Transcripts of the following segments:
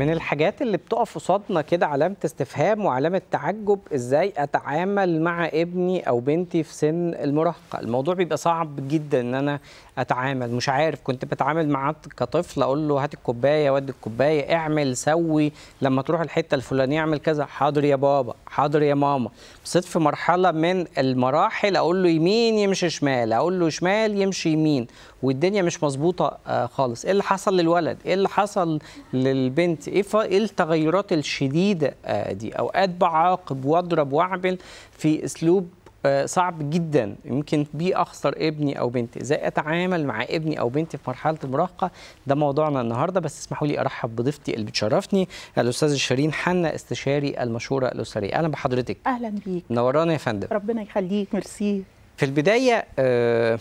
من الحاجات اللي بتقف قصادنا كده علامه استفهام وعلامه تعجب ازاي اتعامل مع ابني او بنتي في سن المراهقه الموضوع بيبقى صعب جدا ان انا اتعامل مش عارف كنت بتعامل معاه كطفل اقول له هات الكوبايه ودي الكوبايه اعمل سوي لما تروح الحته الفلانيه اعمل كذا حاضر يا بابا حاضر يا ماما بصيت في مرحله من المراحل اقول له يمين يمشي شمال اقول له شمال يمشي يمين والدنيا مش مظبوطه آه، خالص ايه اللي حصل للولد ايه اللي حصل للبنت ايه, إيه التغيرات الشديده آه، دي اوقات بعاقب واضرب واعمل في اسلوب آه، صعب جدا يمكن بي اخسر ابني او بنتي ازاي اتعامل مع ابني او بنتي في مرحله المراهقه ده موضوعنا النهارده بس اسمحوا لي ارحب بضيفتي اللي بتشرفني الاستاذ شيرين حنا استشاري المشوره الاسريه اهلا بحضرتك اهلا بيك منورانا يا فندم ربنا يخليك ميرسي في البدايه آه،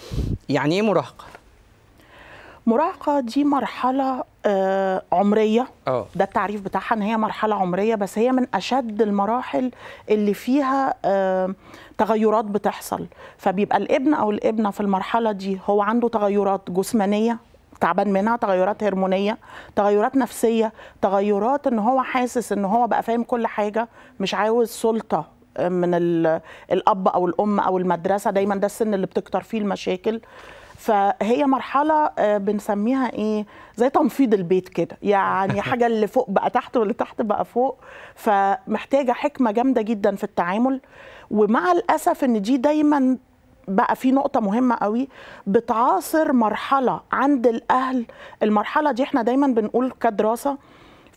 يعني ايه مراهقه مراهقه دي مرحله آه، عمريه أوه. ده التعريف بتاعها ان هي مرحله عمريه بس هي من اشد المراحل اللي فيها آه، تغيرات بتحصل فبيبقى الابن او الابنه في المرحله دي هو عنده تغيرات جسمانيه تعبان منها تغيرات هرمونيه تغيرات نفسيه تغيرات ان هو حاسس ان هو بقى فاهم كل حاجه مش عاوز سلطه آه، من الاب او الام او المدرسه دايما ده السن اللي بتكتر فيه المشاكل فهي مرحله آه، بنسميها ايه زي تنفيض البيت كده يعني حاجه اللي فوق بقى تحت واللي تحت بقى فوق فمحتاجه حكمه جامده جدا في التعامل ومع الاسف ان دي دايما بقى في نقطة مهمة قوي بتعاصر مرحلة عند الأهل المرحلة دي احنا دايما بنقول كدراسة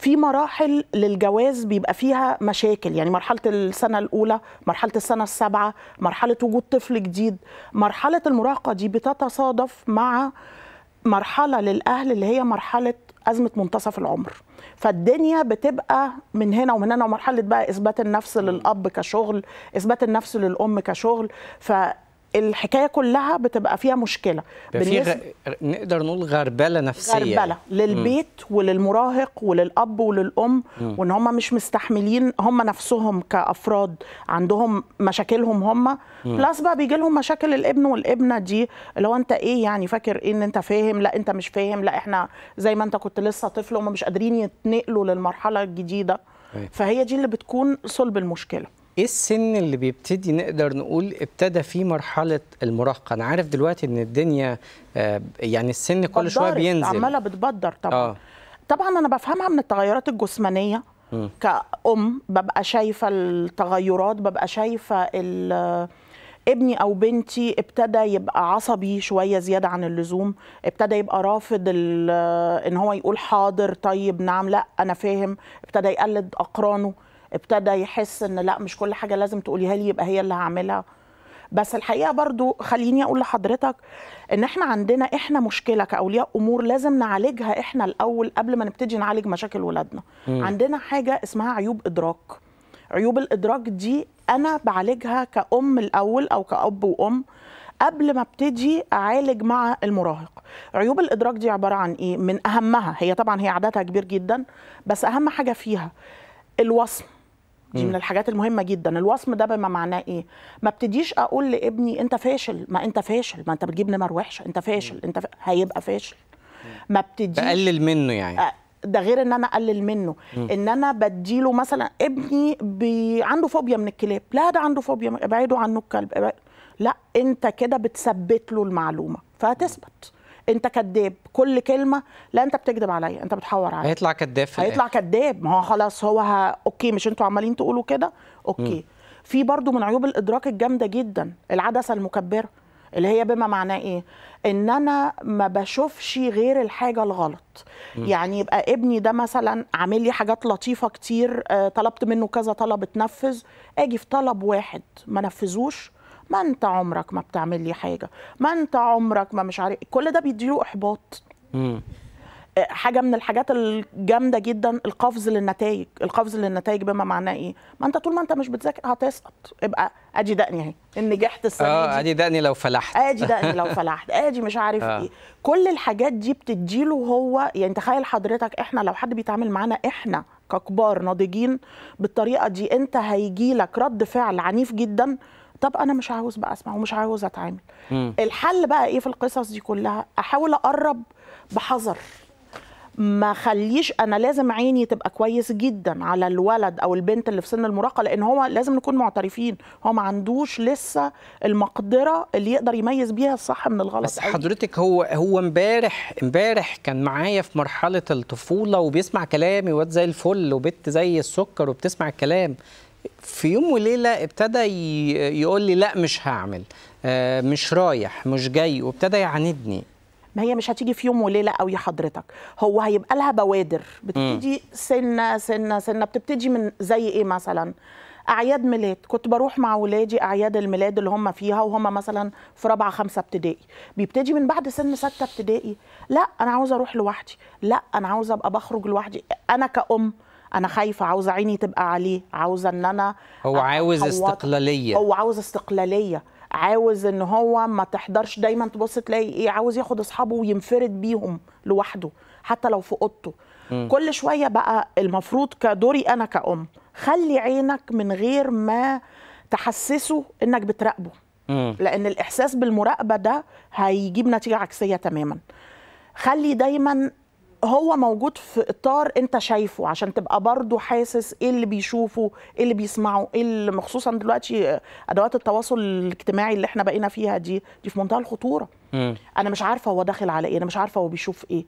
في مراحل للجواز بيبقى فيها مشاكل يعني مرحله السنه الاولى مرحله السنه السابعه مرحله وجود طفل جديد مرحله المراهقه دي بتتصادف مع مرحله للاهل اللي هي مرحله ازمه منتصف العمر فالدنيا بتبقى من هنا ومن هنا ومرحله بقى اثبات النفس للاب كشغل اثبات النفس للام كشغل ف الحكايه كلها بتبقى فيها مشكله بالنسبة... في غ... نقدر نقول غربله نفسيه غربله للبيت م. وللمراهق وللاب وللام م. وان هم مش مستحملين هم نفسهم كافراد عندهم مشاكلهم هم بلس بقى بيجي لهم مشاكل الابن والابنه دي اللي هو انت ايه يعني فاكر ايه ان انت فاهم لا انت مش فاهم لا احنا زي ما انت كنت لسه طفل هم مش قادرين يتنقلوا للمرحله الجديده أيوة. فهي دي اللي بتكون صلب المشكله ايه السن اللي بيبتدي نقدر نقول ابتدى فيه مرحله المراهقه انا عارف دلوقتي ان الدنيا آه، يعني السن كل شويه بينزل عماله بتبدر طبعا آه. طبعا انا بفهمها من التغيرات الجسمانيه م. كأم ببقى شايفه التغيرات ببقى شايفه ابني او بنتي ابتدى يبقى عصبي شويه زياده عن اللزوم ابتدى يبقى رافض ان هو يقول حاضر طيب نعم لا انا فاهم ابتدى يقلد اقرانه ابتدى يحس ان لا مش كل حاجه لازم تقوليها لي يبقى هي اللي هعملها بس الحقيقه برضو خليني اقول لحضرتك ان احنا عندنا احنا مشكله كاولياء امور لازم نعالجها احنا الاول قبل ما نبتدي نعالج مشاكل ولادنا م. عندنا حاجه اسمها عيوب ادراك عيوب الادراك دي انا بعالجها كأم الاول او كأب وام قبل ما ابتدي اعالج مع المراهق عيوب الادراك دي عباره عن ايه من اهمها هي طبعا هي عددها كبير جدا بس اهم حاجه فيها الوصم دي من الحاجات المهمه جدا الوصم ده بما معناه ايه ما ابتديش اقول لابني انت فاشل ما انت فاشل ما انت بتجيب نمر وحشه انت فاشل انت ف... هيبقى فاشل ما ابتديش بقلل منه يعني ده غير ان انا اقلل منه م. ان انا بديله مثلا ابني بي... عنده فوبيا من الكلاب لا ده عنده فوبيا ابعده عنه الكلب ابعد... لا انت كده بتثبت له المعلومه فهتثبت انت كذاب كل كلمه لا انت بتكذب عليا انت بتحور عليا هيطلع كذاب هيطلع كذاب ما هو خلاص هو ها... اوكي مش انتوا عمالين تقولوا كده اوكي م. في برضو من عيوب الادراك الجامده جدا العدسه المكبره اللي هي بما معناه ايه ان انا ما بشوفش غير الحاجه الغلط م. يعني يبقى ابني ده مثلا عامل لي حاجات لطيفه كتير آه، طلبت منه كذا طلب اتنفذ اجي في طلب واحد ما نفذوش ما انت عمرك ما بتعمل لي حاجه ما انت عمرك ما مش عارف كل ده بيديله احباط مم. آه، حاجه من الحاجات الجامده جدا القفز للنتائج القفز للنتائج بما معناه ايه ما انت طول ما انت مش بتذاكر هتسقط ابقى ادي دقني اهي ان نجحت السنه آه، دي اه ادي دقني لو فلحت ادي دقني لو فلحت ادي مش عارف آه. ايه كل الحاجات دي بتديله هو يعني تخيل حضرتك احنا لو حد بيتعامل معانا احنا ككبار ناضجين بالطريقه دي انت هيجي لك رد فعل عنيف جدا طب انا مش عاوز بقى اسمع ومش عاوز اتعامل مم. الحل بقى ايه في القصص دي كلها احاول اقرب بحذر ما خليش انا لازم عيني تبقى كويس جدا على الولد او البنت اللي في سن المراهقه لان هو لازم نكون معترفين هو ما عندوش لسه المقدره اللي يقدر يميز بيها الصح من الغلط بس حضرتك هو هو امبارح امبارح كان معايا في مرحله الطفوله وبيسمع كلامي واد زي الفل وبت زي السكر وبتسمع الكلام في يوم وليله ابتدى يقول لي لا مش هعمل آه، مش رايح مش جاي وابتدى يعاندني ما هي مش هتيجي في يوم وليله قوي حضرتك هو هيبقى لها بوادر بتبتدي سنه سنه سنه بتبتدي من زي ايه مثلا اعياد ميلاد كنت بروح مع ولادي اعياد الميلاد اللي هم فيها وهم مثلا في رابعه خمسه ابتدائي بيبتدي من بعد سن سته ابتدائي لا انا عاوزه اروح لوحدي لا انا عاوزه ابقى بخرج لوحدي انا كأم انا خايفه عاوزه عيني تبقى عليه عاوزه ان انا هو عاوز استقلاليه هو عاوز استقلاليه عاوز ان هو ما تحضرش دايما تبص تلاقي ايه عاوز ياخد اصحابه وينفرد بيهم لوحده حتى لو في اوضته كل شويه بقى المفروض كدوري انا كأم خلي عينك من غير ما تحسسه انك بتراقبه لان الاحساس بالمراقبه ده هيجيب نتيجه عكسيه تماما خلي دايما هو موجود في اطار انت شايفه عشان تبقى برضو حاسس ايه اللي بيشوفه ايه اللي بيسمعه ايه اللي خصوصا دلوقتي ادوات التواصل الاجتماعي اللي احنا بقينا فيها دي دي في منتهى الخطوره م. انا مش عارفه هو داخل على ايه انا مش عارفه هو بيشوف ايه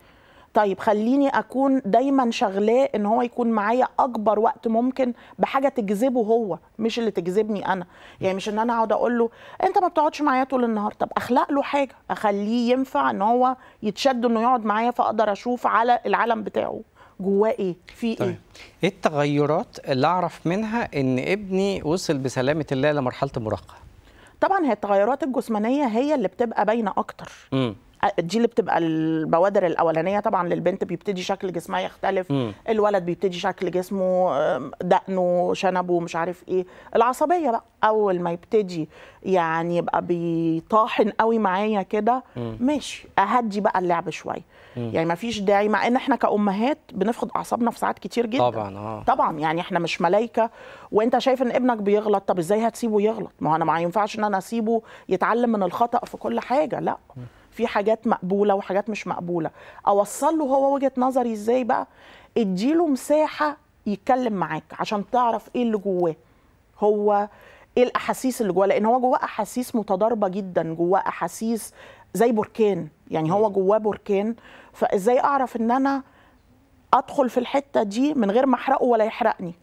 طيب خليني اكون دايما شغلاه ان هو يكون معايا اكبر وقت ممكن بحاجه تجذبه هو مش اللي تجذبني انا يعني مش ان انا اقعد اقول له انت ما بتقعدش معايا طول النهار طب اخلق له حاجه اخليه ينفع ان هو يتشد انه يقعد معايا فاقدر اشوف على العالم بتاعه جواه ايه في إيه؟ طيب. ايه التغيرات اللي اعرف منها ان ابني وصل بسلامه الله لمرحله المراهقه طبعا هي التغيرات الجسمانيه هي اللي بتبقى باينه اكتر م. دي اللي بتبقى البوادر الاولانيه طبعا للبنت بيبتدي شكل جسمها يختلف م. الولد بيبتدي شكل جسمه دقنه شنبه مش عارف ايه العصبيه بقى اول ما يبتدي يعني يبقى بيطاحن قوي معايا كده ماشي اهدي بقى اللعب شويه يعني ما فيش داعي مع ان احنا كامهات بنفقد اعصابنا في ساعات كتير جدا طبعا اه طبعا يعني احنا مش ملائكه وانت شايف ان ابنك بيغلط طب ازاي هتسيبه يغلط ما انا ما ينفعش ان انا اسيبه يتعلم من الخطا في كل حاجه لا م. في حاجات مقبوله وحاجات مش مقبوله اوصل له هو وجهه نظري ازاي بقى اديله مساحه يتكلم معاك عشان تعرف ايه اللي جواه هو ايه الاحاسيس اللي جواه لان هو جواه احاسيس متضاربه جدا جواه احاسيس زي بركان يعني هو جواه بركان فازاي اعرف ان انا ادخل في الحته دي من غير ما احرقه ولا يحرقني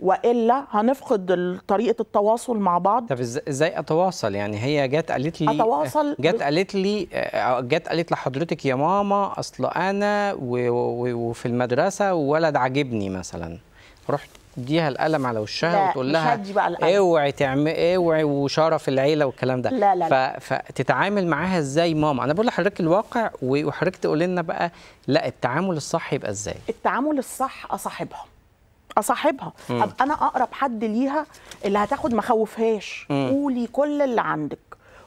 والا هنفقد طريقه التواصل مع بعض طب ازاي اتواصل يعني هي جت قالت لي أتواصل جت قالت لي آه، جت قالت لحضرتك يا ماما اصل انا وفي المدرسه وولد عاجبني مثلا رحت ديها القلم على وشها وتقول لها اوعي تعمل اوعي وشرف العيله والكلام ده لا لا لا ف... فتتعامل معاها ازاي ماما انا بقول لحضرتك الواقع وحضرتك تقول لنا بقى لا التعامل الصح يبقى ازاي التعامل الصح اصاحبها اصاحبها ابقى انا اقرب حد ليها اللي هتاخد ما خوفهاش قولي كل اللي عندك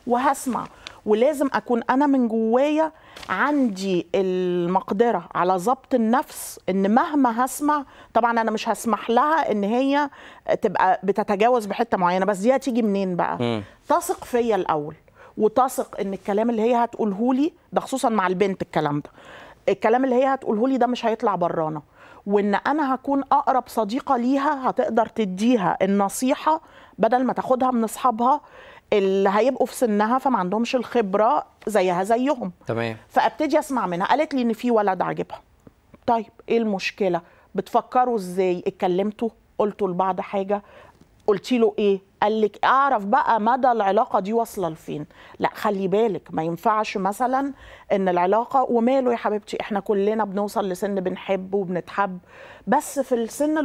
وهسمع ولازم اكون انا من جوايا عندي المقدره على ضبط النفس ان مهما هسمع طبعا انا مش هسمح لها ان هي تبقى بتتجاوز بحته معينه بس دي هتيجي منين بقى تثق فيا الاول وتثق ان الكلام اللي هي هتقوله لي ده خصوصا مع البنت الكلام ده الكلام اللي هي هتقوله لي ده مش هيطلع برانا وان انا هكون اقرب صديقه ليها هتقدر تديها النصيحه بدل ما تاخدها من اصحابها اللي هيبقوا في سنها فما عندهمش الخبره زيها زيهم تمام فابتدي اسمع منها قالت لي ان في ولد عاجبها طيب ايه المشكله بتفكروا ازاي اتكلمتوا قلتوا لبعض حاجه قلتي له ايه قال لك اعرف بقى مدى العلاقه دي واصله لفين لا خلي بالك ما ينفعش مثلا ان العلاقه وماله يا حبيبتي احنا كلنا بنوصل لسن بنحب وبنتحب بس في السن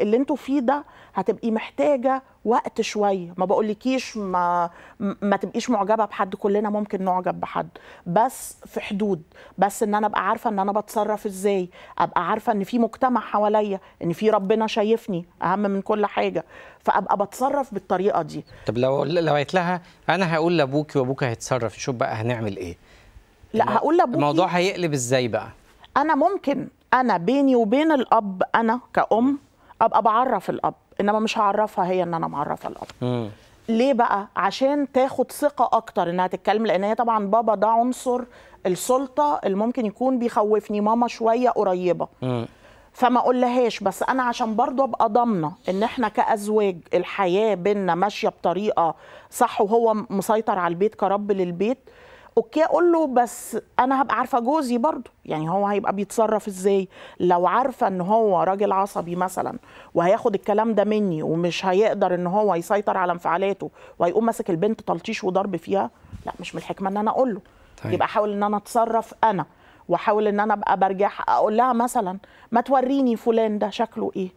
اللي انتوا فيه ده هتبقي محتاجه وقت شويه ما بقولكيش ما ما تبقيش معجبه بحد كلنا ممكن نعجب بحد بس في حدود بس ان انا ابقى عارفه ان انا بتصرف ازاي ابقى عارفه ان في مجتمع حواليا ان في ربنا شايفني اهم من كل حاجه فابقى بتصرف بالطريقه دي طب لو لو قلت لها انا هقول لابوكي وابوك هيتصرف شوف بقى هنعمل ايه لا هقول لابوكي الموضوع هيقلب ازاي بقى انا ممكن انا بيني وبين الاب انا كأم ابقى بعرف الاب انما مش هعرفها هي ان انا معرفه الاب ليه بقى عشان تاخد ثقه اكتر انها تتكلم لان هي طبعا بابا ده عنصر السلطه اللي ممكن يكون بيخوفني ماما شويه قريبه م. فما اقولهاش بس انا عشان برضه ابقى ضامنه ان احنا كازواج الحياه بينا ماشيه بطريقه صح وهو مسيطر على البيت كرب للبيت اوكي اقول له بس انا هبقى عارفه جوزي برضه يعني هو هيبقى بيتصرف ازاي لو عارفه ان هو راجل عصبي مثلا وهياخد الكلام ده مني ومش هيقدر ان هو يسيطر على انفعالاته وهيقوم ماسك البنت تلطيش وضرب فيها لا مش من الحكمه ان انا اقول له طيب. يبقى احاول ان انا اتصرف انا واحاول ان انا ابقى برجع اقول لها مثلا ما توريني فلان ده شكله ايه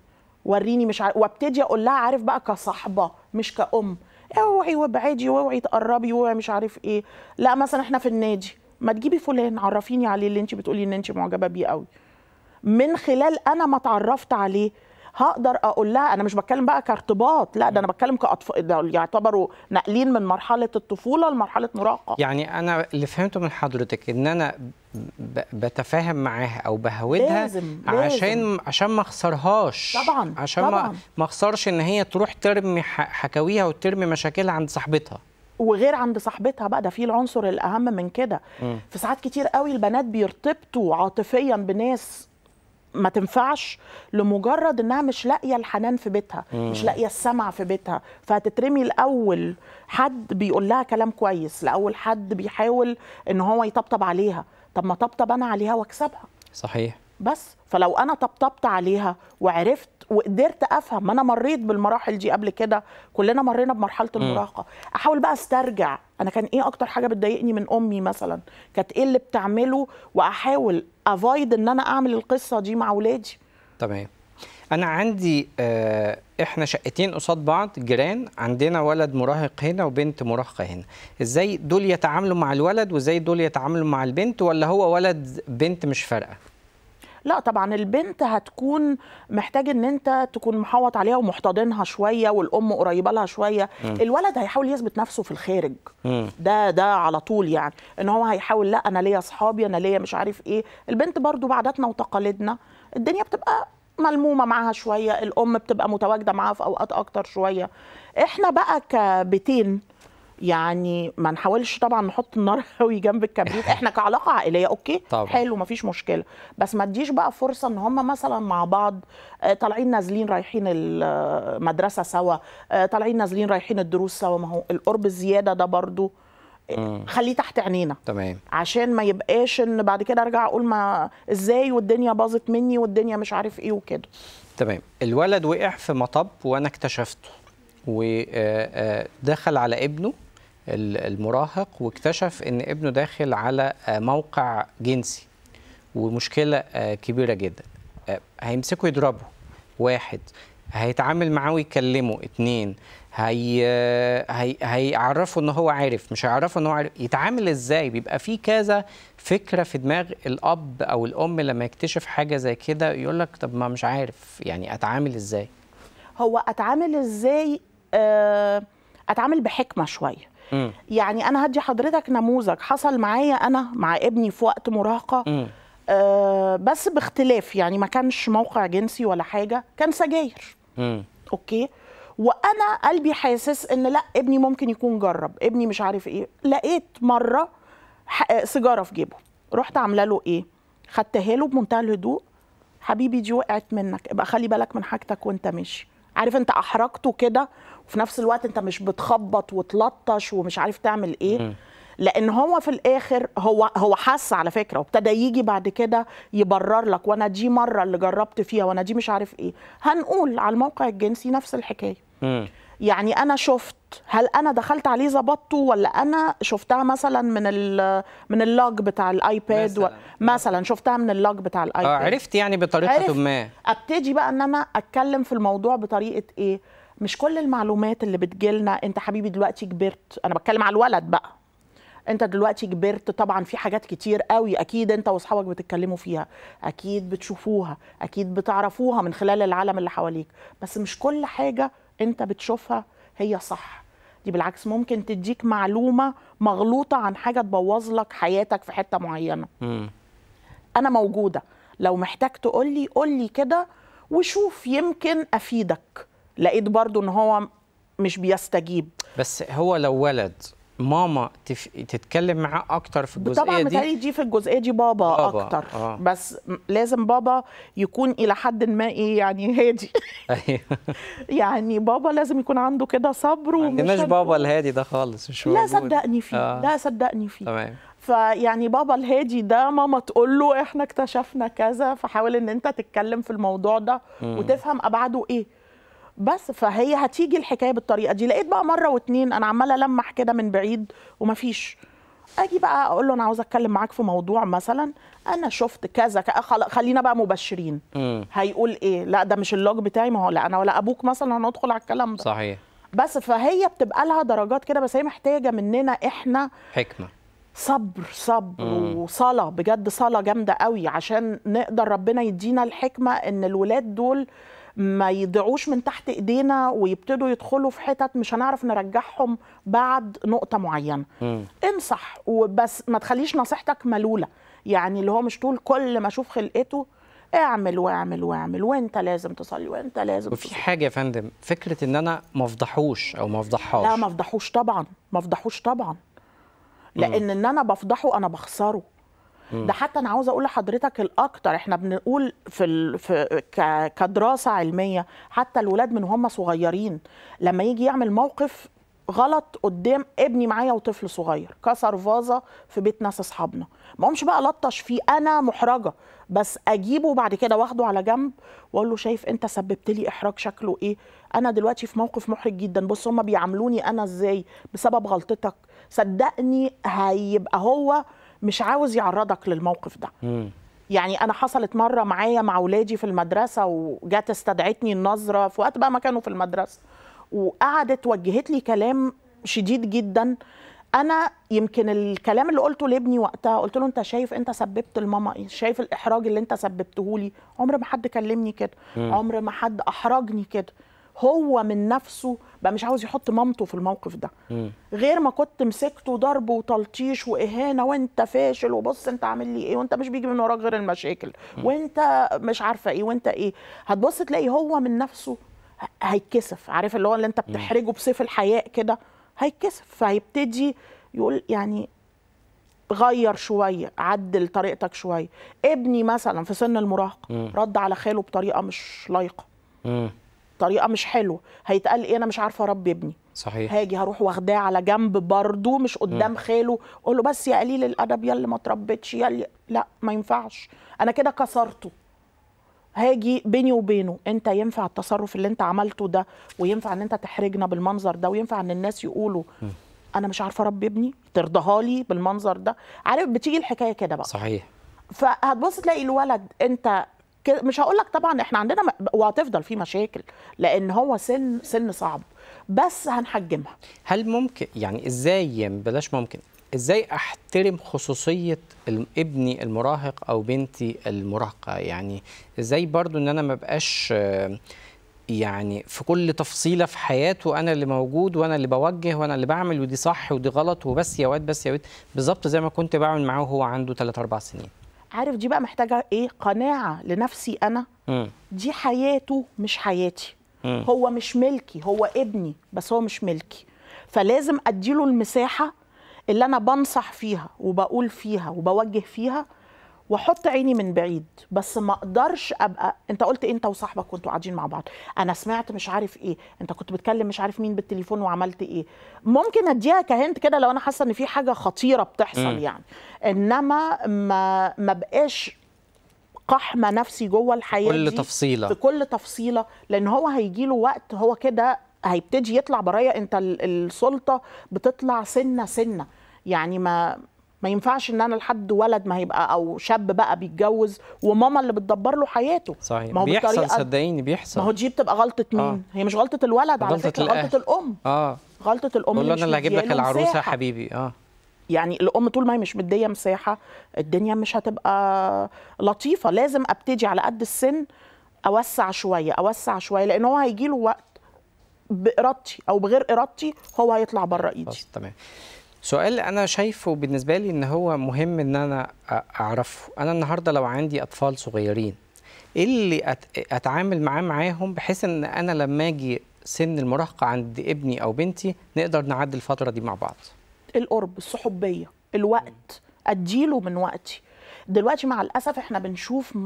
وريني مش عارف وابتدي اقول لها عارف بقى كصاحبه مش كأم اوعي وابعدي واوعي تقربي واوعي مش عارف ايه لا مثلا احنا في النادي ما تجيبي فلان عرفيني عليه اللي انت بتقولي ان انت معجبه بيه قوي من خلال انا ما اتعرفت عليه هقدر اقول لها انا مش بتكلم بقى كارتباط لا ده انا بتكلم كاطفال ده يعتبروا ناقلين من مرحله الطفوله لمرحله مراهقه يعني انا اللي فهمته من حضرتك ان انا بتفاهم معاها او بهودها لازم عشان لازم. عشان ما اخسرهاش طبعا عشان طبعا. ما اخسرش ان هي تروح ترمي حكاويها وترمي مشاكلها عند صاحبتها وغير عند صاحبتها بقى ده في العنصر الاهم من كده في ساعات كتير قوي البنات بيرتبطوا عاطفيا بناس ما تنفعش لمجرد انها مش لاقيه الحنان في بيتها مم. مش لاقيه السمع في بيتها فهتترمي لاول حد بيقول لها كلام كويس لاول حد بيحاول ان هو يطبطب عليها طب ما طبطب انا عليها واكسبها صحيح بس فلو انا طبطبت عليها وعرفت وقدرت افهم ما انا مريت بالمراحل دي قبل كده كلنا مرينا بمرحله المراهقه احاول بقى استرجع انا كان ايه اكتر حاجه بتضايقني من امي مثلا كانت ايه اللي بتعمله واحاول افايد ان انا اعمل القصه دي مع اولادي تمام انا عندي آه، احنا شقتين قصاد بعض جيران عندنا ولد مراهق هنا وبنت مراهقه هنا ازاي دول يتعاملوا مع الولد وازاي دول يتعاملوا مع البنت ولا هو ولد بنت مش فارقه لا طبعا البنت هتكون محتاج ان انت تكون محوط عليها ومحتضنها شويه والام قريبه لها شويه م. الولد هيحاول يثبت نفسه في الخارج م. ده ده على طول يعني ان هو هيحاول لا انا ليا اصحابي انا ليا مش عارف ايه البنت برضو بعاداتنا وتقاليدنا الدنيا بتبقى ملمومه معاها شويه الام بتبقى متواجده معاها في اوقات اكتر شويه احنا بقى كبيتين يعني ما نحاولش طبعا نحط النار قوي جنب الكبريت احنا كعلاقه عائليه اوكي طبعا. حلو فيش مشكله بس ما تديش بقى فرصه ان هم مثلا مع بعض آه، طالعين نازلين رايحين المدرسه آه، سوا آه، طالعين نازلين رايحين الدروس سوا ما هو القرب الزياده ده برضو خليه تحت عينينا تمام عشان ما يبقاش ان بعد كده ارجع اقول ما ازاي والدنيا باظت مني والدنيا مش عارف ايه وكده تمام الولد وقع في مطب وانا اكتشفته ودخل على ابنه المراهق واكتشف ان ابنه داخل على آه، موقع جنسي ومشكله آه، كبيره جدا آه، هيمسكه يضربه واحد هيتعامل معاه ويكلمه اتنين هي... هيعرفه ان هو عارف مش هيعرفه ان هو عارف يتعامل ازاي بيبقى في كذا فكره في دماغ الاب او الام لما يكتشف حاجه زي كده يقول لك طب ما مش عارف يعني اتعامل ازاي هو اتعامل ازاي اتعامل بحكمه شويه يعني انا هدي حضرتك نموذج حصل معايا انا مع ابني في وقت مراهقه آه بس باختلاف يعني ما كانش موقع جنسي ولا حاجه كان سجاير مم. اوكي وانا قلبي حاسس ان لا ابني ممكن يكون جرب ابني مش عارف ايه لقيت مره آه، سيجاره في جيبه رحت عامله له ايه خدتها له بمنتهى الهدوء حبيبي دي وقعت منك ابقى خلي بالك من حاجتك وانت ماشي عارف انت احرجته كده وفي نفس الوقت انت مش بتخبط وتلطش ومش عارف تعمل ايه لان هو في الاخر هو هو حس على فكره وابتدى يجي بعد كده يبرر لك وانا دي مره اللي جربت فيها وانا دي مش عارف ايه هنقول على الموقع الجنسي نفس الحكايه يعني انا شفت هل انا دخلت عليه ظبطته ولا انا شفتها مثلا من من اللوج بتاع الايباد مثلا, مثلا شفتها من اللوج بتاع آه، الايباد اه عرفت يعني بطريقه عرفت. ما ابتدي بقى ان انا اتكلم في الموضوع بطريقه ايه مش كل المعلومات اللي بتجيلنا انت حبيبي دلوقتي كبرت انا بتكلم على الولد بقى انت دلوقتي كبرت طبعا في حاجات كتير قوي اكيد انت واصحابك بتتكلموا فيها اكيد بتشوفوها اكيد بتعرفوها من خلال العالم اللي حواليك بس مش كل حاجه انت بتشوفها هي صح دي بالعكس ممكن تديك معلومه مغلوطه عن حاجه تبوظ لك حياتك في حته معينه م. انا موجوده لو محتاج تقول لي قول لي كده وشوف يمكن افيدك لقيت برضو ان هو مش بيستجيب بس هو لو ولد ماما تف... تتكلم معاه اكتر في الجزئيه طبعا دي طبعا دي في الجزئيه دي بابا, بابا. اكتر آه. بس لازم بابا يكون الى حد ما ايه يعني هادي أيوه. يعني بابا لازم يكون عنده كده صبر ومش عندناش بابا الهادي ده خالص مش لا صدقني فيه آه. لا صدقني فيه تمام فيعني بابا الهادي ده ماما تقول له احنا اكتشفنا كذا فحاول ان انت تتكلم في الموضوع ده م. وتفهم ابعاده ايه بس فهي هتيجي الحكايه بالطريقه دي لقيت بقى مره واتنين انا عماله المح كده من بعيد ومفيش اجي بقى اقول له انا عاوز اتكلم معاك في موضوع مثلا انا شفت كذا خلينا بقى مبشرين م. هيقول ايه لا ده مش اللوج بتاعي ما هو لا انا ولا ابوك مثلا هندخل على الكلام ده صحيح بس فهي بتبقى لها درجات كده بس هي محتاجه مننا احنا حكمه صبر صبر مم. وصلاه بجد صلاه جامده قوي عشان نقدر ربنا يدينا الحكمه ان الولاد دول ما يضيعوش من تحت ايدينا ويبتدوا يدخلوا في حتت مش هنعرف نرجعهم بعد نقطه معينه مم. انصح وبس ما تخليش نصيحتك ملوله يعني اللي هو مش تقول كل ما اشوف خلقته اعمل واعمل واعمل وانت لازم تصلي وانت لازم وفي تصلي. حاجه يا فندم فكره ان انا ما افضحوش او ما افضحهاش لا ما افضحوش طبعا ما افضحوش طبعا لان مم. ان انا بفضحه انا بخسره ده حتى انا عاوزه اقول لحضرتك الاكتر احنا بنقول في ال... في ك... كدراسه علميه حتى الولاد من هم صغيرين لما يجي يعمل موقف غلط قدام ابني معايا وطفل صغير كسر فازه في بيت ناس اصحابنا ما قومش بقى لطش فيه انا محرجه بس اجيبه بعد كده واخده على جنب واقول له شايف انت سببت لي احراج شكله ايه انا دلوقتي في موقف محرج جدا بص هما بيعاملوني انا ازاي بسبب غلطتك صدقني هيبقى هو مش عاوز يعرضك للموقف ده مم. يعني انا حصلت مره معايا مع ولادي في المدرسه وجات استدعتني النظره في وقت بقى ما كانوا في المدرسه وقعدت وجهت لي كلام شديد جدا انا يمكن الكلام اللي قلته لابني وقتها قلت له انت شايف انت سببت لماما ايه شايف الاحراج اللي انت سببته لي عمر ما حد كلمني كده عمر ما حد احرجني كده هو من نفسه بقى مش عاوز يحط مامته في الموقف ده غير ما كنت مسكته ضرب وتلطيش واهانه وانت فاشل وبص انت عامل لي ايه وانت مش بيجي من وراك غير المشاكل وانت مش عارفه ايه وانت ايه هتبص تلاقي هو من نفسه هيتكسف عارف اللي هو اللي انت بتحرجه بسيف الحياء كده هيتكسف فهيبتدي يقول يعني غير شويه عدل طريقتك شويه ابني مثلا في سن المراهقه رد على خاله بطريقه مش لايقه بطريقه مش حلوه هيتقال ايه انا مش عارفه اربي ابني صحيح هاجي هروح واخداه على جنب برضه مش قدام خاله اقول له بس يا قليل الادب يا اللي ما تربتش يا اللي لا ما ينفعش انا كده كسرته هاجي بيني وبينه انت ينفع التصرف اللي انت عملته ده وينفع ان انت تحرجنا بالمنظر ده وينفع ان الناس يقولوا م. انا مش عارفه اربي ابني ترضاها لي بالمنظر ده عارف بتيجي الحكايه كده بقى صحيح فهتبص تلاقي الولد انت مش هقول لك طبعا احنا عندنا وهتفضل في مشاكل لان هو سن سن صعب بس هنحجمها هل ممكن يعني ازاي بلاش ممكن ازاي احترم خصوصيه ابني المراهق او بنتي المراهقه يعني ازاي برضو ان انا ما بقاش يعني في كل تفصيله في حياته انا اللي موجود وانا اللي بوجه وانا اللي بعمل ودي صح ودي غلط وبس يا واد بس يا واد بالظبط زي ما كنت بعمل معاه وهو عنده 3 4 سنين عارف دي بقى محتاجه ايه قناعه لنفسي انا دي حياته مش حياتي هو مش ملكي هو ابني بس هو مش ملكي فلازم اديله المساحه اللي انا بنصح فيها وبقول فيها وبوجه فيها واحط عيني من بعيد بس ما اقدرش ابقى انت قلت انت وصاحبك كنتوا قاعدين مع بعض انا سمعت مش عارف ايه انت كنت بتكلم مش عارف مين بالتليفون وعملت ايه ممكن اديها كهنت كده لو انا حاسه ان في حاجه خطيره بتحصل يعني انما ما ما بقاش قحمه نفسي جوه الحياه كل دي تفصيله في كل تفصيله لان هو هيجي له وقت هو كده هيبتدي يطلع برايا انت السلطه بتطلع سنه سنه يعني ما ما ينفعش ان انا لحد ولد ما هيبقى او شاب بقى بيتجوز وماما اللي بتدبر له حياته صحيح ما هو بيحصل صدقيني بيحصل ما هو دي بتبقى غلطه آه. مين آه. هي مش غلطه الولد على فكره الأهل. غلطه الام اه غلطه الام قول انا اللي هجيب لك العروسه يا حبيبي اه يعني الام طول ما هي مش مديه مساحه الدنيا مش هتبقى لطيفه لازم ابتدي على قد السن اوسع شويه اوسع شويه لان هو هيجي له وقت بارادتي او بغير ارادتي هو هيطلع بره ايدي تمام سؤال انا شايفه بالنسبه لي ان هو مهم ان انا اعرفه انا النهارده لو عندي اطفال صغيرين ايه اللي اتعامل معاه معاهم بحيث ان انا لما اجي سن المراهقه عند ابني او بنتي نقدر نعدي الفتره دي مع بعض القرب الصحوبيه الوقت اديله من وقتي دلوقتي مع الاسف احنا بنشوف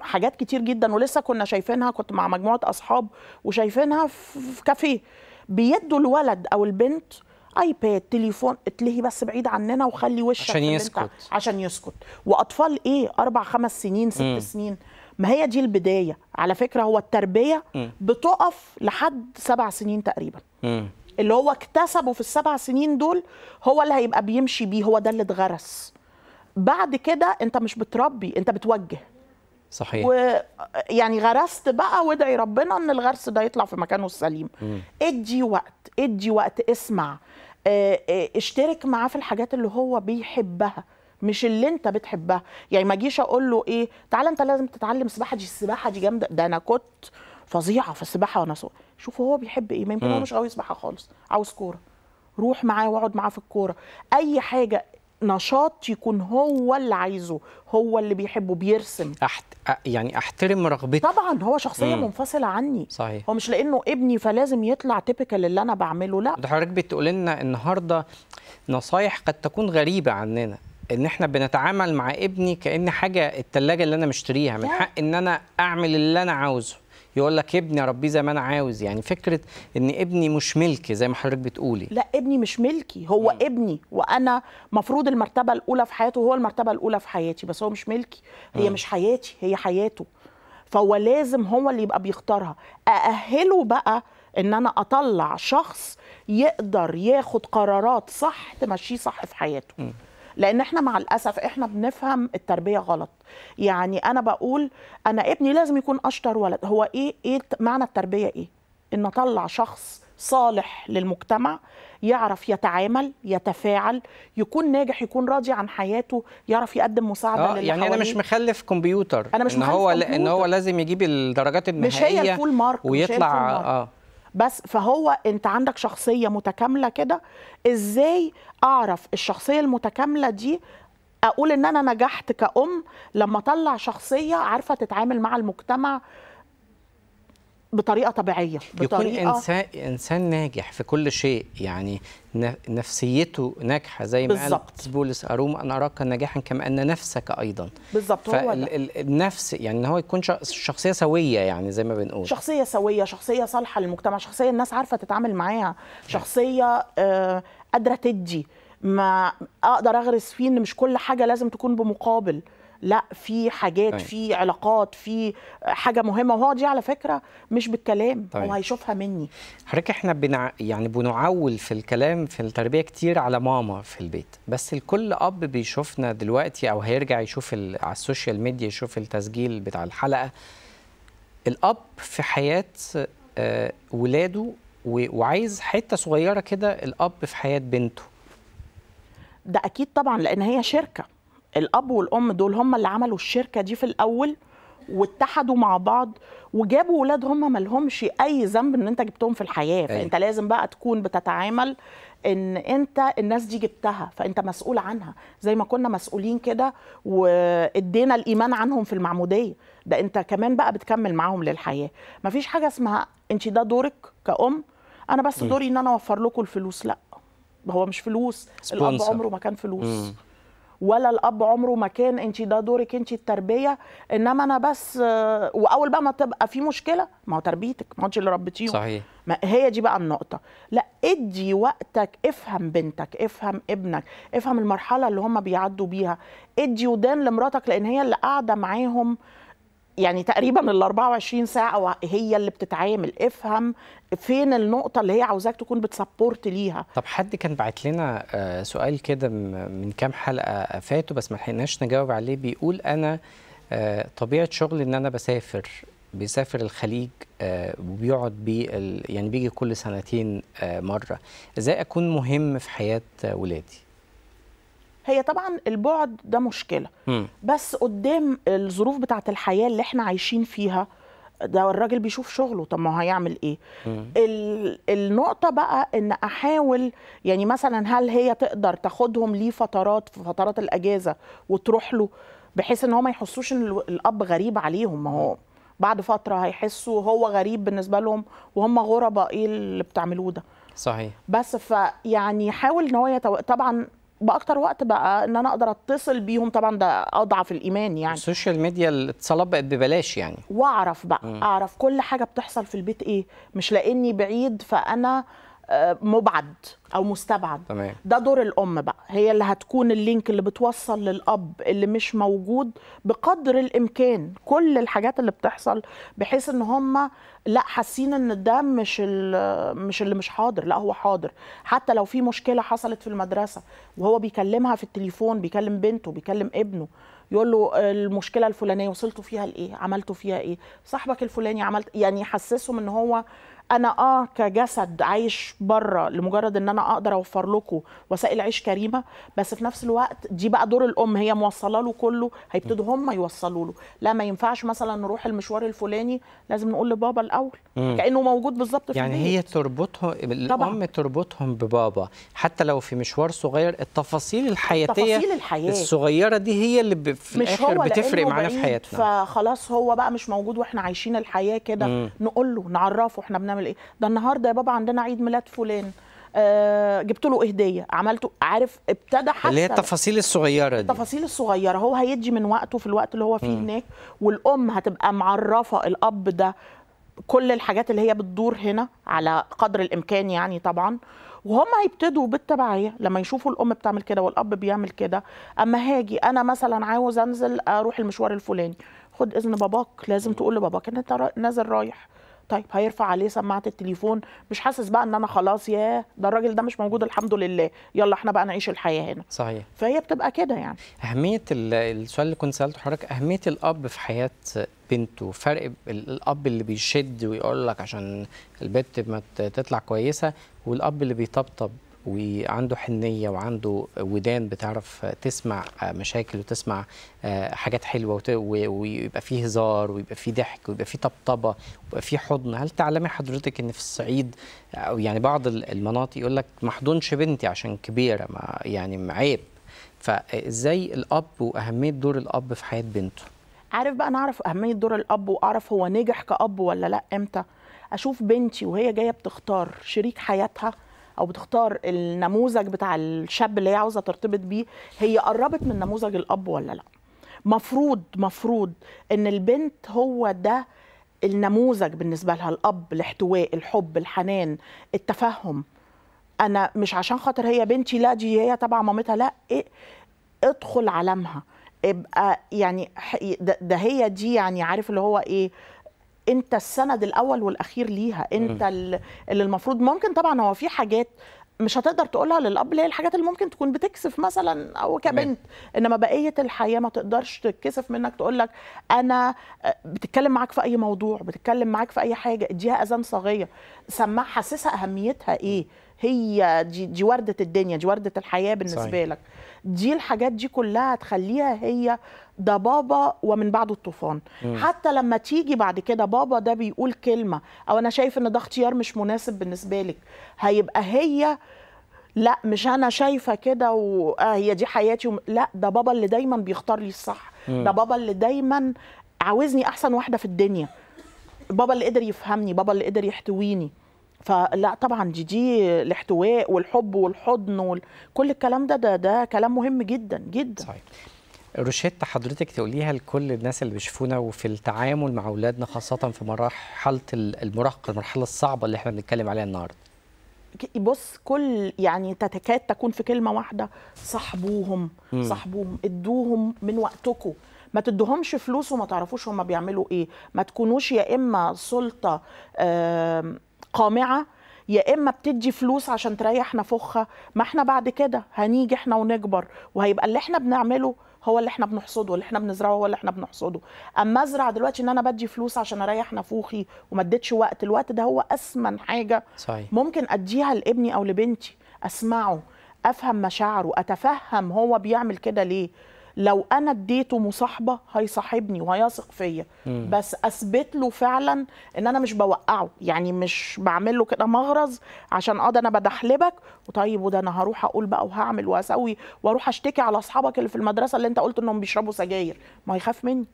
حاجات كتير جدا ولسه كنا شايفينها كنت مع مجموعه اصحاب وشايفينها في كافيه بيدوا الولد او البنت ايباد تليفون اتلهي بس بعيد عننا وخلي وشك عشان يسكت عشان يسكت واطفال ايه اربع خمس سنين ست م. سنين ما هي دي البدايه على فكره هو التربيه بتقف لحد سبع سنين تقريبا م. اللي هو اكتسبه في السبع سنين دول هو اللي هيبقى بيمشي بيه هو ده اللي اتغرس بعد كده انت مش بتربي انت بتوجه صحيح ويعني غرست بقى وادعي ربنا ان الغرس ده يطلع في مكانه السليم م. ادي وقت ادي وقت اسمع آه، آه، اشترك معاه في الحاجات اللي هو بيحبها مش اللي انت بتحبها يعني ما اجيش اقول له ايه تعالى انت لازم تتعلم سباحه دي السباحه دي جامده ده انا كنت فظيعه في السباحه وانا صغير شوف هو بيحب ايه ما يمكن هو مش قوي سباحه خالص عاوز كوره روح معاه واقعد معاه في الكوره اي حاجه نشاط يكون هو اللي عايزه هو اللي بيحبه بيرسم أحت... يعني احترم رغبته طبعا هو شخصيه مم. منفصله عني صحيح هو مش لانه ابني فلازم يطلع تيبيكال اللي انا بعمله لا ده حضرتك بتقول لنا النهارده نصايح قد تكون غريبه عننا ان احنا بنتعامل مع ابني كان حاجه الثلاجه اللي انا مشتريها من حق ان انا اعمل اللي انا عاوزه يقول لك ابني اربيه زي ما انا عاوز يعني فكره ان ابني مش ملكي زي ما حضرتك بتقولي لا ابني مش ملكي هو م. ابني وانا مفروض المرتبه الاولى في حياته هو المرتبه الاولى في حياتي بس هو مش ملكي هي م. مش حياتي هي حياته فهو لازم هو اللي يبقى بيختارها أأهله بقى ان انا اطلع شخص يقدر ياخد قرارات صح تمشيه صح في حياته م. لان احنا مع الاسف احنا بنفهم التربيه غلط يعني انا بقول انا ابني لازم يكون اشطر ولد هو ايه ايه معنى التربيه ايه ان اطلع شخص صالح للمجتمع يعرف يتعامل يتفاعل يكون ناجح يكون راضي عن حياته يعرف يقدم مساعده آه يعني انا مش مخلف كمبيوتر انا مش ان مخلف هو كمبيوتر. ان هو لازم يجيب الدرجات النهائيه مش هي الفول مارك ويطلع مش هي الفول مارك. اه بس فهو انت عندك شخصيه متكامله كده ازاي اعرف الشخصيه المتكامله دي اقول ان انا نجحت كأم لما اطلع شخصيه عارفه تتعامل مع المجتمع بطريقه طبيعيه بطريقه يكون انسان انسان ناجح في كل شيء يعني نفسيته ناجحه زي ما بالزبط. قال بولس اروم انا اراك ناجحا كما ان نفسك ايضا بالظبط هو النفس يعني ان هو يكون شخصيه سويه يعني زي ما بنقول شخصيه سويه شخصيه صالحه للمجتمع شخصيه الناس عارفه تتعامل معاها شخصيه آه، قادره تدي ما اقدر اغرس فيه ان مش كل حاجه لازم تكون بمقابل لا في حاجات طيب. في علاقات في حاجه مهمه وهو دي على فكره مش بالكلام طيب. هو هيشوفها مني حضرتك احنا بنع... يعني بنعول في الكلام في التربيه كتير على ماما في البيت بس الكل اب بيشوفنا دلوقتي او هيرجع يشوف ال... على السوشيال ميديا يشوف التسجيل بتاع الحلقه الاب في حياه آه، ولاده و... وعايز حته صغيره كده الاب في حياه بنته ده اكيد طبعا لان هي شركه الاب والام دول هم اللي عملوا الشركه دي في الاول واتحدوا مع بعض وجابوا ولاد هم ما لهمش اي ذنب ان انت جبتهم في الحياه أيوة. فانت أي. لازم بقى تكون بتتعامل ان انت الناس دي جبتها فانت مسؤول عنها زي ما كنا مسؤولين كده وادينا الايمان عنهم في المعموديه ده انت كمان بقى بتكمل معاهم للحياه مفيش حاجه اسمها انت ده دورك كأم انا بس دوري ان انا اوفر لكم الفلوس لا هو مش فلوس sponsor. الاب عمره ما كان فلوس م. ولا الاب عمره ما كان انت ده دورك انت التربيه انما انا بس آه، واول بقى ما تبقى في مشكله ما هو تربيتك ما انت اللي ربيتيهم صحيح ما هي دي بقى النقطه لا ادي وقتك افهم بنتك افهم ابنك افهم المرحله اللي هم بيعدوا بيها ادي ودان لمراتك لان هي اللي قاعده معاهم يعني تقريبا ال 24 ساعه هي اللي بتتعامل افهم فين النقطه اللي هي عاوزاك تكون بتسبورت ليها طب حد كان بعت لنا آه، سؤال كده من كام حلقه فاتوا بس ما لحقناش نجاوب عليه بيقول انا آه، طبيعه شغلي ان انا بسافر بيسافر الخليج آه، وبيقعد بي يعني بيجي كل سنتين مره ازاي اكون مهم في حياه ولادي هي طبعا البعد ده مشكله م. بس قدام الظروف بتاعه الحياه اللي احنا عايشين فيها ده الراجل بيشوف شغله طب ما هو هيعمل ايه ال... النقطه بقى ان احاول يعني مثلا هل هي تقدر تاخدهم ليه فترات في فترات الاجازه وتروح له بحيث ان هو ما يحسوش ان الاب غريب عليهم ما هو بعد فتره هيحسوا هو غريب بالنسبه لهم وهم غرباء ايه اللي بتعملوه ده صحيح بس فيعني حاول ان هو طبعا باكتر وقت بقى ان انا اقدر اتصل بيهم طبعا ده اضعف الايمان يعني السوشيال ميديا الاتصالات بقت ببلاش يعني واعرف بقى م. اعرف كل حاجه بتحصل في البيت ايه مش لاني بعيد فانا مبعد او مستبعد تمام. ده دور الام بقى هي اللي هتكون اللينك اللي بتوصل للاب اللي مش موجود بقدر الامكان كل الحاجات اللي بتحصل بحيث ان هم لا حاسين ان ده مش مش اللي مش حاضر لا هو حاضر حتى لو في مشكله حصلت في المدرسه وهو بيكلمها في التليفون بيكلم بنته بيكلم ابنه يقول له المشكله الفلانيه وصلتوا فيها لايه عملتوا فيها ايه صاحبك الفلاني عملت يعني يحسسهم ان هو انا اه كجسد عايش بره لمجرد ان انا اقدر اوفر لكم وسائل عيش كريمه بس في نفس الوقت دي بقى دور الام هي موصله له كله هيبتدوا هم يوصلوا له لا ما ينفعش مثلا نروح المشوار الفلاني لازم نقول لبابا الاول مم. كانه موجود بالظبط في يعني هي تربطهم الام تربطهم ببابا حتى لو في مشوار صغير التفاصيل الحياتيه التفاصيل الحياه الصغيره دي هي اللي في مش الاخر هو بتفرق معانا في حياتنا فخلاص هو بقى مش موجود واحنا عايشين الحياه كده نقول له نعرفه احنا بنعمل تعمل ايه ده النهارده يا بابا عندنا عيد ميلاد فلان آه جبت له هديه عملته عارف ابتدى حتى اللي هي التفاصيل الصغيره دي التفاصيل الصغيره هو هيدي من وقته في الوقت اللي هو فيه م. هناك والام هتبقى معرفه الاب ده كل الحاجات اللي هي بتدور هنا على قدر الامكان يعني طبعا وهم هيبتدوا بالتبعيه لما يشوفوا الام بتعمل كده والاب بيعمل كده اما هاجي انا مثلا عاوز انزل اروح المشوار الفلاني خد اذن باباك لازم تقول لباباك ان انت نازل رايح طيب هيرفع عليه سماعه التليفون مش حاسس بقى ان انا خلاص ياه ده الراجل ده مش موجود الحمد لله يلا احنا بقى نعيش الحياه هنا صحيح فهي بتبقى كده يعني اهميه السؤال اللي كنت سالته حضرتك اهميه الاب في حياه بنته فرق الاب اللي بيشد ويقول لك عشان البت ما تطلع كويسه والاب اللي بيطبطب وعنده حنيه وعنده ودان بتعرف تسمع مشاكل وتسمع آه، حاجات حلوه ويبقى فيه هزار ويبقى فيه ضحك ويبقى فيه طبطبه ويبقى فيه حضن هل تعلمي حضرتك ان في الصعيد او يعني بعض المناطق يقول لك ما حضنش بنتي عشان كبيره ما يعني عيب فازاي الاب واهميه دور الاب في حياه بنته عارف بقى انا اعرف اهميه دور الاب واعرف هو نجح كاب ولا لا امتى اشوف بنتي وهي جايه بتختار شريك حياتها او بتختار النموذج بتاع الشاب اللي هي عاوزه ترتبط بيه هي قربت من نموذج الاب ولا لا مفروض مفروض ان البنت هو ده النموذج بالنسبه لها الاب الاحتواء الحب الحنان التفهم انا مش عشان خاطر هي بنتي لا دي هي تبع مامتها لا إيه ادخل عالمها ابقى يعني ده, ده هي دي يعني عارف اللي هو ايه انت السند الاول والاخير ليها انت اللي المفروض ممكن طبعا هو في حاجات مش هتقدر تقولها للاب اللي هي الحاجات اللي ممكن تكون بتكسف مثلا او كبنت انما بقيه الحياه ما تقدرش تتكسف منك تقول لك انا آه، بتتكلم معاك في اي موضوع بتتكلم معاك في اي حاجه اديها اذان صاغيه سمعها حاسسها اهميتها ايه هي دي, دي ورده الدنيا دي ورده الحياه بالنسبه صحيح. لك دي الحاجات دي كلها هتخليها هي ده بابا ومن بعده الطوفان حتى لما تيجي بعد كده بابا ده بيقول كلمه او انا شايف ان ده اختيار مش مناسب بالنسبه لك هيبقى هي لا مش انا شايفه كده وهي آه، دي حياتي وم... لا ده بابا اللي دايما بيختار لي الصح ده بابا اللي دايما عاوزني احسن واحده في الدنيا بابا اللي قدر يفهمني بابا اللي قدر يحتويني فلا طبعا دي دي الاحتواء والحب والحضن وكل الكلام ده ده ده كلام مهم جدا جدا صحيح روشيتا حضرتك تقوليها لكل الناس اللي بيشوفونا وفي التعامل مع اولادنا خاصه في مرحله المراهقه المرحله الصعبه اللي احنا بنتكلم عليها النهارده بص كل يعني تتكاد تكون في كلمه واحده صاحبوهم صاحبوهم ادوهم من وقتكم ما تدوهمش فلوس وما تعرفوش هما بيعملوا ايه ما تكونوش يا اما سلطه آه قامعه يا اما بتدي فلوس عشان تريح نفوخها ما احنا بعد كده هنيجي احنا ونكبر وهيبقى اللي احنا بنعمله هو اللي احنا بنحصده اللي احنا بنزرعه هو اللي احنا بنحصده اما ازرع دلوقتي ان انا بدي فلوس عشان اريح نفوخي وما اديتش وقت الوقت ده هو اسمن حاجه صحيح. ممكن اديها لابني او لبنتي اسمعه افهم مشاعره اتفهم هو بيعمل كده ليه لو انا اديته مصاحبه هيصاحبني وهيثق فيا بس اثبت له فعلا ان انا مش بوقعه يعني مش بعمل له كده مغرز عشان اه ده انا بدحلبك وطيب وده انا هروح اقول بقى وهعمل واسوي واروح اشتكي على اصحابك اللي في المدرسه اللي انت قلت انهم بيشربوا سجاير ما هيخاف مني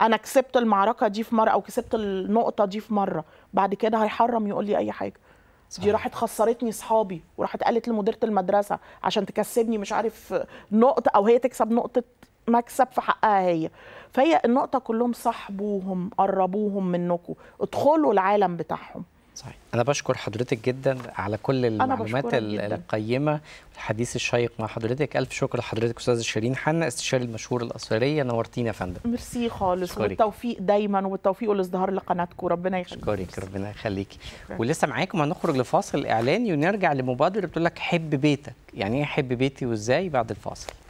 انا كسبت المعركه دي في مره او كسبت النقطه دي في مره بعد كده هيحرم يقول لي اي حاجه دي راحت خسرتني صحابي وراحت قالت لمديره المدرسه عشان تكسبني مش عارف نقطه او هي تكسب نقطه مكسب في حقها هي فهي النقطه كلهم صاحبوهم قربوهم منكم ادخلوا العالم بتاعهم صحيح انا بشكر حضرتك جدا على كل المعلومات القيمه والحديث الشيق مع حضرتك الف شكر لحضرتك استاذه شيرين حنا استشاري المشهور الاثريه نورتينا يا فندم ميرسي خالص شكرك. والتوفيق دايما والتوفيق والازدهار لقناتكم ربنا يخليك ربنا يخليكي ولسه معاكم هنخرج لفاصل اعلاني ونرجع لمبادره بتقول لك حب بيتك يعني ايه حب بيتي وازاي بعد الفاصل